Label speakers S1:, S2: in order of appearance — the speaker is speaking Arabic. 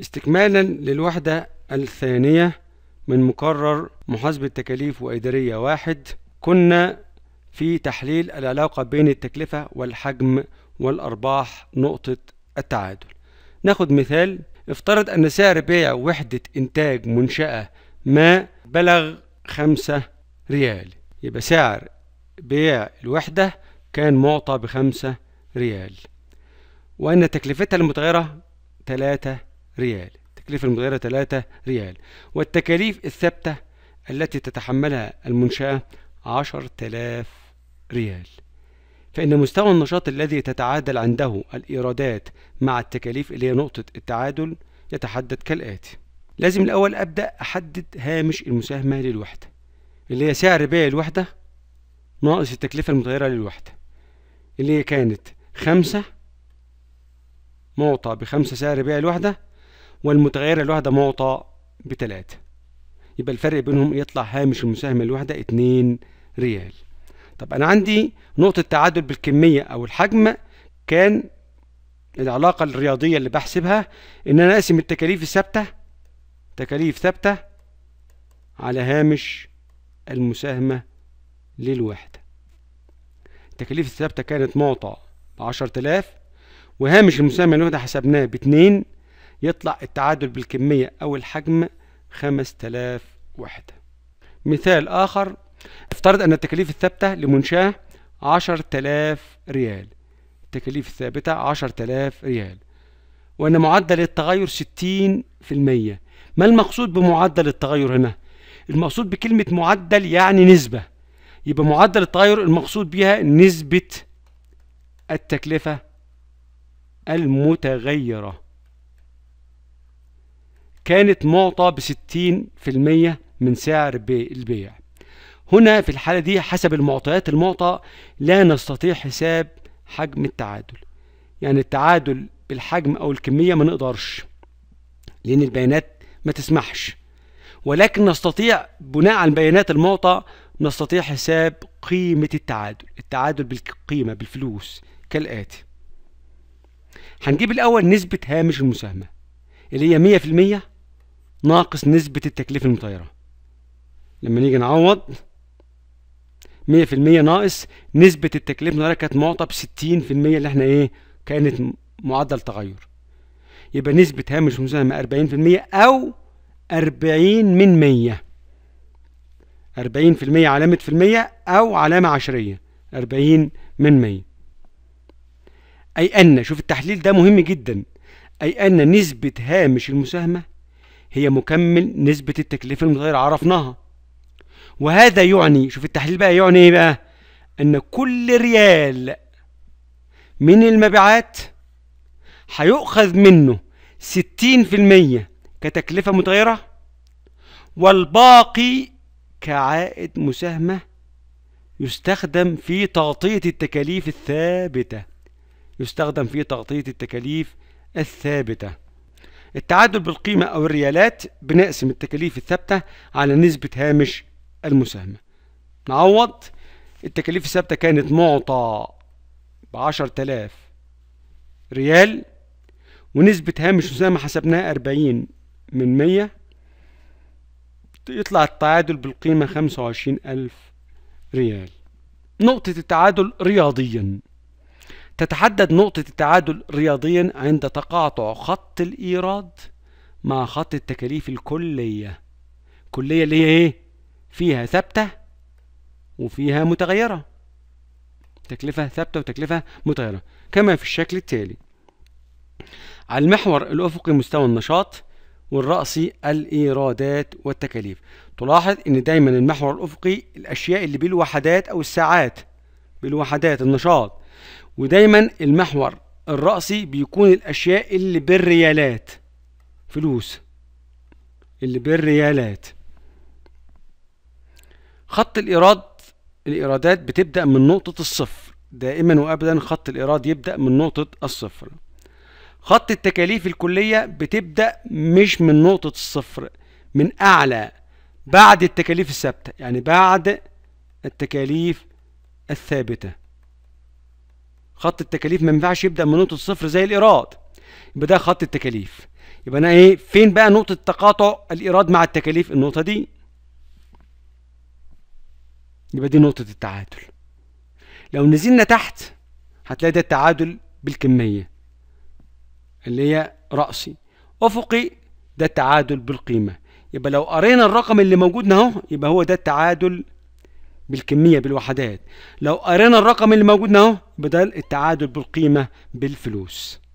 S1: استكمالا للوحدة الثانية من مقرر محاسبة تكاليف وإدارية واحد كنا في تحليل العلاقة بين التكلفة والحجم والأرباح نقطة التعادل ناخد مثال افترض أن سعر بيع وحدة إنتاج منشأة ما بلغ خمسة ريال يبقى سعر بيع الوحدة كان معطى بخمسة ريال وأن تكلفتها المتغيرة تلاتة ريال التكلفة المتغيرة 3 ريال والتكاليف الثابتة التي تتحملها المنشأة 10000 ريال فإن مستوى النشاط الذي تتعادل عنده الإيرادات مع التكاليف اللي هي نقطة التعادل يتحدد كالآتي لازم الأول أبدأ أحدد هامش المساهمة للوحدة اللي هي سعر بيع الوحدة ناقص التكلفة المتغيرة للوحدة اللي هي كانت خمسة معطى بخمسة سعر بيع الوحدة والمتغير الوحدة معطى بتلاتة يبقى الفرق بينهم يطلع هامش المساهمة الوحدة اتنين ريال طب أنا عندي نقطة تعادل بالكمية أو الحجم كان العلاقة الرياضية اللي بحسبها إن أنا أقسم التكاليف الثابتة تكاليف ثابتة على هامش المساهمة للوحدة التكاليف الثابتة كانت معطى بعشرة آلاف وهامش المساهمة الوحدة حسبناه باتنين يطلع التعادل بالكمية أو الحجم 5000 وحدة مثال آخر افترض أن التكاليف الثابتة لمنشأة 10000 ريال التكاليف الثابتة 10000 ريال وأن معدل التغير 60% ما المقصود بمعدل التغير هنا؟ المقصود بكلمة معدل يعني نسبة يبقى معدل التغير المقصود بها نسبة التكلفة المتغيرة كانت معطى بستين في المية من سعر البيع هنا في الحالة دي حسب المعطيات المعطى لا نستطيع حساب حجم التعادل يعني التعادل بالحجم أو الكمية ما نقدرش لأن البيانات ما تسمحش ولكن نستطيع بناء على البيانات المعطى نستطيع حساب قيمة التعادل التعادل بالقيمة بالفلوس كالآتي هنجيب الأول نسبة هامش المساهمة اللي هي مية في المية ناقص نسبة التكلفة المطيرة لما نيجي نعوض مية في المية ناقص نسبة التكلفة المطيرة كانت معطى بستين في المية اللي احنا ايه كانت معدل تغير يبقى نسبة هامش المساهمة أربعين في المية أو أربعين من مية أربعين في المية علامة في المية أو علامة عشرية أربعين من مية أي أن شوف التحليل ده مهم جدا أي أن نسبة هامش المساهمة هي مكمل نسبة التكلفة المتغيرة عرفناها وهذا يعني شوف التحليل بقى يعني ايه بقى ان كل ريال من المبيعات هيؤخذ منه ستين في المية كتكلفة متغيرة والباقي كعائد مساهمة يستخدم في تغطية التكاليف الثابتة يستخدم في تغطية التكاليف الثابتة التعادل بالقيمة أو الريالات بنقسم التكاليف الثابتة على نسبة هامش المساهمة نعوض التكاليف الثابتة كانت معطى بعشرة آلاف ريال ونسبة هامش مساهمة حسبناها أربعين من مية يطلع التعادل بالقيمة خمسة وعشرين ألف ريال نقطة التعادل رياضيا تتحدد نقطة التعادل رياضيا عند تقاطع خط الإيراد مع خط التكاليف الكلية كلية اللي هي إيه؟ فيها ثابتة وفيها متغيرة تكلفة ثابتة وتكلفة متغيرة كما في الشكل التالي على المحور الأفقي مستوى النشاط والرأسي الإيرادات والتكاليف تلاحظ أن دايما المحور الأفقي الأشياء اللي بالوحدات أو الساعات بالوحدات النشاط ودايما المحور الرأسي بيكون الأشياء اللي بالريالات فلوس اللي بالريالات خط الإيراد الإيرادات بتبدأ من نقطة الصفر دائما وأبدا خط الإيراد يبدأ من نقطة الصفر خط التكاليف الكلية بتبدأ مش من نقطة الصفر من أعلى بعد التكاليف الثابتة يعني بعد التكاليف الثابتة خط التكاليف ما ينفعش يبدا من نقطه صفر زي الايراد يبقى ده خط التكاليف يبقى انا ايه فين بقى نقطه تقاطع الايراد مع التكاليف النقطه دي يبقى دي نقطه التعادل لو نزلنا تحت هتلاقي ده التعادل بالكميه اللي هي راسي افقي ده التعادل بالقيمه يبقى لو قرينا الرقم اللي موجود اهو يبقى هو ده التعادل بالكميه بالوحدات لو قرينا الرقم اللي موجود اهو بدل التعادل بالقيمه بالفلوس